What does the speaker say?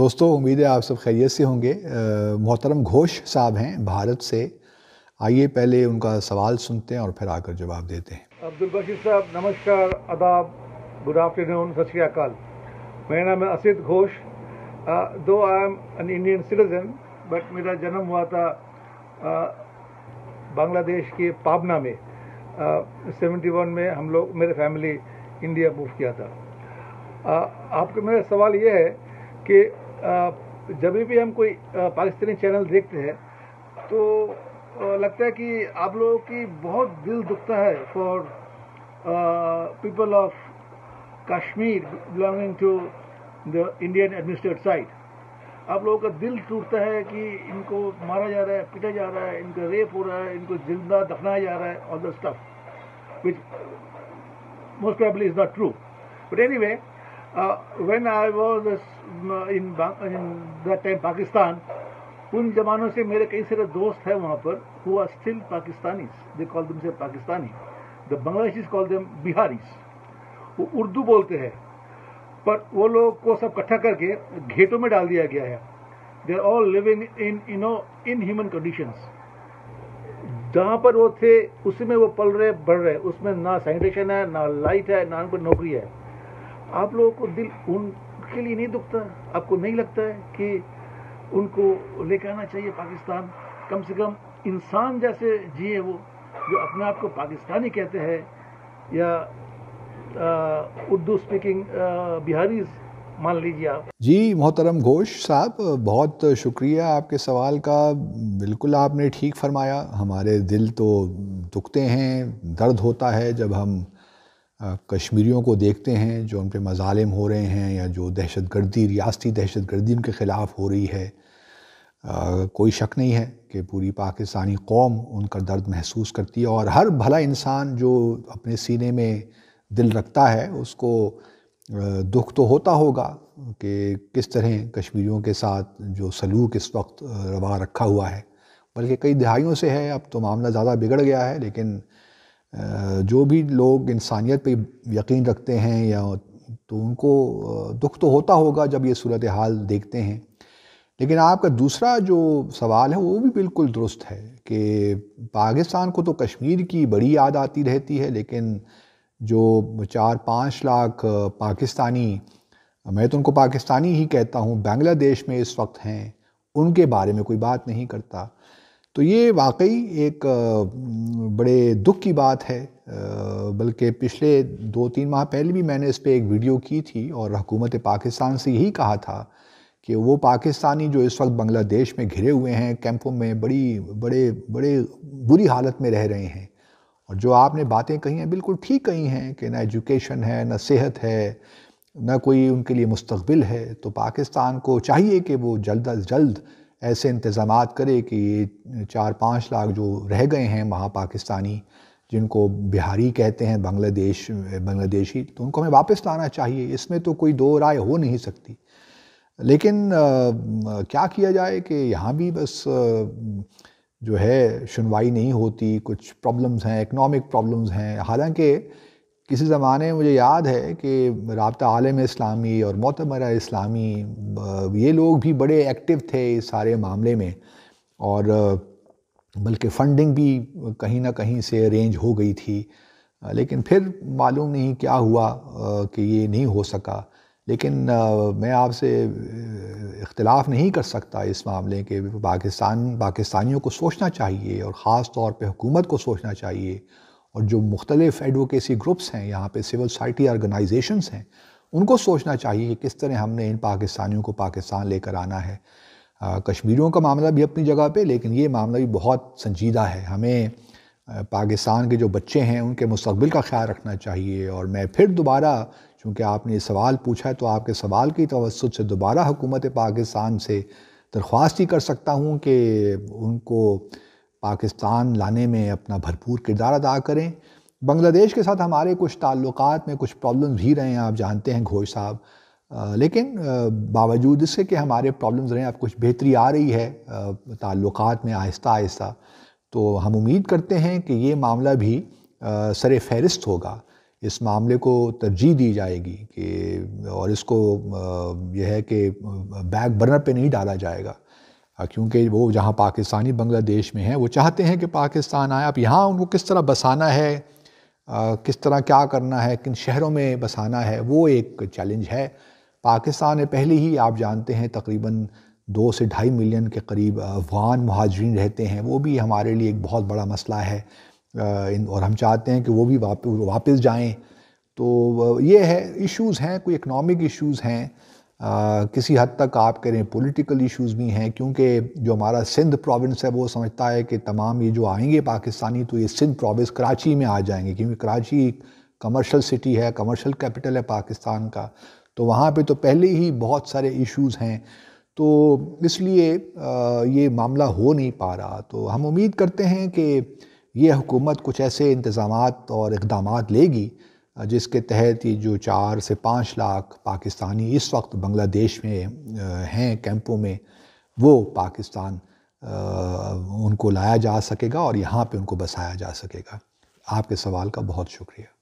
दोस्तों उम्मीद है आप सब खैरियत से होंगे मोहतरम घोष साहब हैं भारत से आइए पहले उनका सवाल सुनते हैं और फिर आकर जवाब देते हैं अब्दुल बशीर साहब नमस्कार अदाब गुड आफ्टरनून सत श्रीकाल मेरा नाम है असित घोष दो I am an Indian citizen but मेरा जन्म हुआ था बांग्लादेश के पाबना में सेवेंटी वन में हम लोग मेरे फैमिली इंडिया मूव किया था आपका मेरा सवाल ये है कि जब भी हम कोई पाकिस्तानी चैनल देखते हैं तो लगता है कि आप लोगों की बहुत दिल दुखता है for people of Kashmir belonging to the Indian administrate side आप लोगों का दिल टूटता है कि इनको मारा जा रहा है पीटा जा रहा है इनका रेप हो रहा है इनको जिंदा दफनाया जा रहा है all the stuff which most probably is not true but anyway Uh, when I was uh, in, in that time Pakistan, उन जमानों से मेरे कई सारे दोस्त हैं वहाँ पर who are still Pakistani They call themselves Pakistani. Pakistani the call call them वो उर्दू बोलते हैं पर वो लोग को सब इकट्ठा करके घेटों में डाल दिया गया है they are all living in you know inhuman conditions जहाँ पर वो थे उसी में वो पल रहे बढ़ रहे उसमें ना सैनिटेशन है ना लाइट है ना उन पर नौकरी है आप लोगों को दिल उनके लिए नहीं दुखता आपको नहीं लगता है कि उनको लेकर आना चाहिए पाकिस्तान कम से कम इंसान जैसे जिए वो जो अपने आप को पाकिस्तानी कहते हैं या उर्दू स्पीकिंग बिहारी मान लीजिए आप जी मोहतरम घोष साहब बहुत शुक्रिया आपके सवाल का बिल्कुल आपने ठीक फरमाया हमारे दिल तो दुखते हैं दर्द होता है जब हम कश्मीरियों को देखते हैं जो उन पर मजालम हो रहे हैं या जो दहशत गर्दी रियासती दहशत गर्दी उनके ख़िलाफ़ हो रही है आ, कोई शक नहीं है कि पूरी पाकिस्तानी कौम उनका दर्द महसूस करती है और हर भला इंसान जो अपने सीने में दिल रखता है उसको दुख तो होता होगा कि किस तरह कश्मीरियों के साथ जो सलूक इस वक्त रवा रखा हुआ है बल्कि कई दहाइयों से है अब तो मामला ज़्यादा बिगड़ गया है लेकिन जो भी लोग इंसानियत पे यकीन रखते हैं या तो उनको दुख तो होता होगा जब ये सूरत हाल देखते हैं लेकिन आपका दूसरा जो सवाल है वो भी बिल्कुल दुरुस्त है कि पाकिस्तान को तो कश्मीर की बड़ी याद आती रहती है लेकिन जो चार पाँच लाख पाकिस्तानी मैं तो उनको पाकिस्तानी ही कहता हूँ बांग्लादेश में इस वक्त हैं उनके बारे में कोई बात नहीं करता तो ये वाकई एक बड़े दुख की बात है बल्कि पिछले दो तीन माह पहले भी मैंने इस पर एक वीडियो की थी और हुकूमत पाकिस्तान से यही कहा था कि वो पाकिस्तानी जो इस वक्त बांग्लादेश में घिरे हुए हैं कैंपों में बड़ी बड़े बड़े बुरी हालत में रह रहे हैं और जो आपने बातें कही हैं बिल्कुल ठीक कही हैं कि ना एजुकेशन है ना सेहत है ना कोई उनके लिए मुस्तबिल है तो पाकिस्तान को चाहिए कि वो जल्द अज जल्द ऐसे इंतज़ाम करे कि ये चार पाँच लाख जो रह गए हैं वहाँ पाकिस्तानी जिनको बिहारी कहते हैं बांग्लादेश बांग्लादेशी तो उनको हमें वापस लाना चाहिए इसमें तो कोई दो राय हो नहीं सकती लेकिन आ, क्या किया जाए कि यहाँ भी बस आ, जो है सुनवाई नहीं होती कुछ प्रॉब्लम्स हैं इकनॉमिक प्रॉब्लम्स हैं हालांकि किसी ज़माने में मुझे याद है कि रबता आलम इस्लामी और मोतमर इस्लामी ये लोग भी बड़े एक्टिव थे इस सारे मामले में और बल्कि फ़ंडिंग भी कहीं ना कहीं से अरेंज हो गई थी लेकिन फिर मालूम नहीं क्या हुआ कि ये नहीं हो सका लेकिन मैं आपसे इख्तलाफ़ नहीं कर सकता इस मामले के पाकिस्तान पाकिस्तानियों को सोचना चाहिए और ख़ास तौर पे हुकूमत को सोचना चाहिए और जो मुख्तलिफ एडवोकेसी ग्रुप्स हैं यहाँ पे सिविल सोसाइटी ऑर्गेनाइजेशंस हैं उनको सोचना चाहिए कि किस तरह हमने इन पाकिस्तानियों को पाकिस्तान लेकर आना है कश्मीरियों का मामला भी अपनी जगह पे लेकिन ये मामला भी बहुत संजीदा है हमें पाकिस्तान के जो बच्चे हैं उनके मुस्तबिल का ख्याल रखना चाहिए और मैं फिर दोबारा चूँकि आपने ये सवाल पूछा है तो आपके सवाल की तवसत से दोबारा हुकूमत पाकिस्तान से दरख्वास्त ही कर सकता हूँ कि उनको पाकिस्तान लाने में अपना भरपूर किरदार अदा करें बांग्लादेश के साथ हमारे कुछ ताल्लुक में कुछ प्रॉब्लम्स भी रहे हैं आप जानते हैं घोष साहब लेकिन बावजूद इसके कि हमारे प्रॉब्लम्स रहे हैं अब कुछ बेहतरी आ रही है ताल्लुक में आहिस्ता आहिस्ता तो हम उम्मीद करते हैं कि ये मामला भी सर फहरिस्त होगा इस मामले को तरजीह दी जाएगी कि और इसको यह है कि बैक बर्नर पे नहीं डाला जाएगा हाँ, क्योंकि वो जहाँ पाकिस्तानी बांग्लादेश में हैं वो चाहते हैं कि पाकिस्तान आए अब यहाँ उनको किस तरह बसाना है आ, किस तरह क्या करना है किन शहरों में बसाना है वो एक चैलेंज है पाकिस्तान में पहले ही आप जानते हैं तकरीबन दो से ढाई मिलियन के करीब अफगान महाजरीन रहते हैं वो भी हमारे लिए एक बहुत बड़ा मसला है और हम चाहते हैं कि वो भी वापस जाएं तो ये है इश्यूज़ हैं कोई इकनॉमिक इश्यूज़ हैं आ, किसी हद तक आप कह रहे हैं पोलिटिकल इशूज़ भी हैं क्योंकि जो हमारा सिंध प्रोविंस है वो समझता है कि तमाम ये जो आएंगे पाकिस्तानी तो ये सिंध प्रोविंस कराची में आ जाएंगे क्योंकि कराची कमर्शल सिटी है कमर्शल कैपिटल है पाकिस्तान का तो वहाँ पे तो पहले ही बहुत सारे इश्यूज हैं तो इसलिए ये मामला हो नहीं पा रहा तो हम उम्मीद करते हैं कि ये हुकूमत कुछ ऐसे इंतज़ाम और इकदाम लेगी जिसके तहत ये जो चार से पाँच लाख पाकिस्तानी इस वक्त बांग्लादेश में हैं कैंपों में वो पाकिस्तान उनको लाया जा सकेगा और यहाँ पे उनको बसाया जा सकेगा आपके सवाल का बहुत शुक्रिया